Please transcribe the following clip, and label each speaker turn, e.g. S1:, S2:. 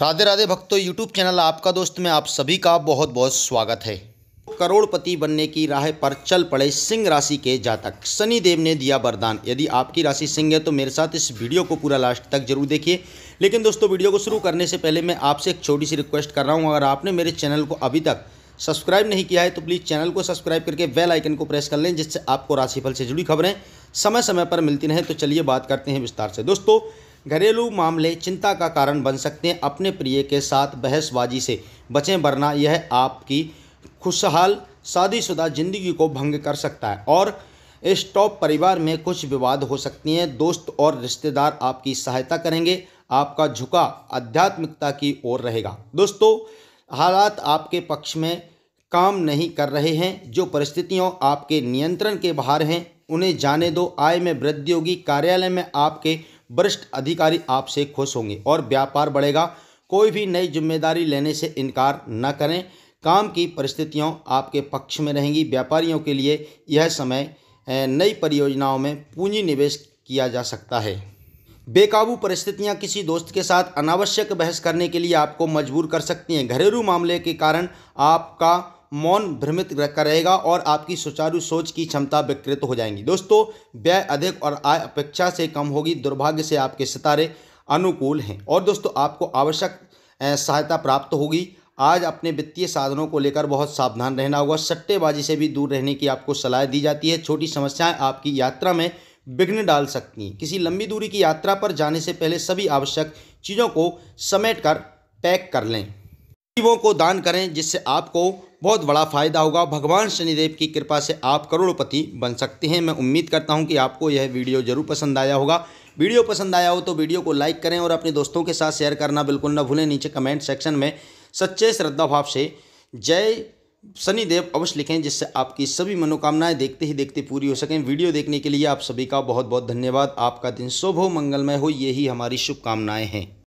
S1: राधे राधे भक्तों YouTube channel आपका दोस्त में आप सभी का बहुत बहुत स्वागत है करोड़पति बनने की राह पर चल पड़े सिंह राशि के जातक सनी देव ने दिया वरदान यदि आपकी राशि सिंह है तो मेरे साथ इस वीडियो को पूरा लास्ट तक जरूर देखिए लेकिन दोस्तों वीडियो को शुरू करने से पहले मैं आपसे एक छोटी सी रिक्वेस्ट कर रहा हूँ अगर आपने मेरे चैनल को अभी तक सब्सक्राइब नहीं किया है तो प्लीज़ चैनल को सब्सक्राइब करके बेल आइकन को प्रेस कर लें जिससे आपको राशिफल से जुड़ी खबरें समय समय पर मिलती रहें तो चलिए बात करते हैं विस्तार से दोस्तों घरेलू मामले चिंता का कारण बन सकते हैं अपने प्रिय के साथ बहसबाजी से बचें वरना यह आपकी खुशहाल शादीशुदा जिंदगी को भंग कर सकता है और इस टॉप परिवार में कुछ विवाद हो सकती हैं दोस्त और रिश्तेदार आपकी सहायता करेंगे आपका झुका आध्यात्मिकता की ओर रहेगा दोस्तों हालात आपके पक्ष में काम नहीं कर रहे हैं जो परिस्थितियों आपके नियंत्रण के बाहर हैं उन्हें जाने दो आय में वृद्धि होगी कार्यालय में आपके वरिष्ठ अधिकारी आपसे खुश होंगे और व्यापार बढ़ेगा कोई भी नई जिम्मेदारी लेने से इनकार न करें काम की परिस्थितियों आपके पक्ष में रहेंगी व्यापारियों के लिए यह समय नई परियोजनाओं में पूंजी निवेश किया जा सकता है बेकाबू परिस्थितियां किसी दोस्त के साथ अनावश्यक बहस करने के लिए आपको मजबूर कर सकती हैं घरेलू मामले के कारण आपका मौन भ्रमित करेगा और आपकी सुचारू सोच की क्षमता विकृत हो जाएंगी दोस्तों व्यय अधिक और आय अपेक्षा से कम होगी दुर्भाग्य से आपके सितारे अनुकूल हैं और दोस्तों आपको आवश्यक सहायता प्राप्त होगी आज अपने वित्तीय साधनों को लेकर बहुत सावधान रहना होगा सट्टेबाजी से भी दूर रहने की आपको सलाह दी जाती है छोटी समस्याएं आपकी यात्रा में विघ्न डाल सकती हैं किसी लंबी दूरी की यात्रा पर जाने से पहले सभी आवश्यक चीज़ों को समेट कर पैक कर लें जीवों को दान करें जिससे आपको बहुत बड़ा फ़ायदा होगा भगवान शनिदेव की कृपा से आप करोड़पति बन सकते हैं मैं उम्मीद करता हूं कि आपको यह वीडियो जरूर पसंद आया होगा वीडियो पसंद आया हो तो वीडियो को लाइक करें और अपने दोस्तों के साथ शेयर करना बिल्कुल ना भूलें नीचे कमेंट सेक्शन में सच्चे श्रद्धा भाव से जय शनिदेव अवश्य लिखें जिससे आपकी सभी मनोकामनाएं देखते ही देखते पूरी हो सकें वीडियो देखने के लिए आप सभी का बहुत बहुत धन्यवाद आपका दिन शुभ हो मंगलमय हो यही हमारी शुभकामनाएँ हैं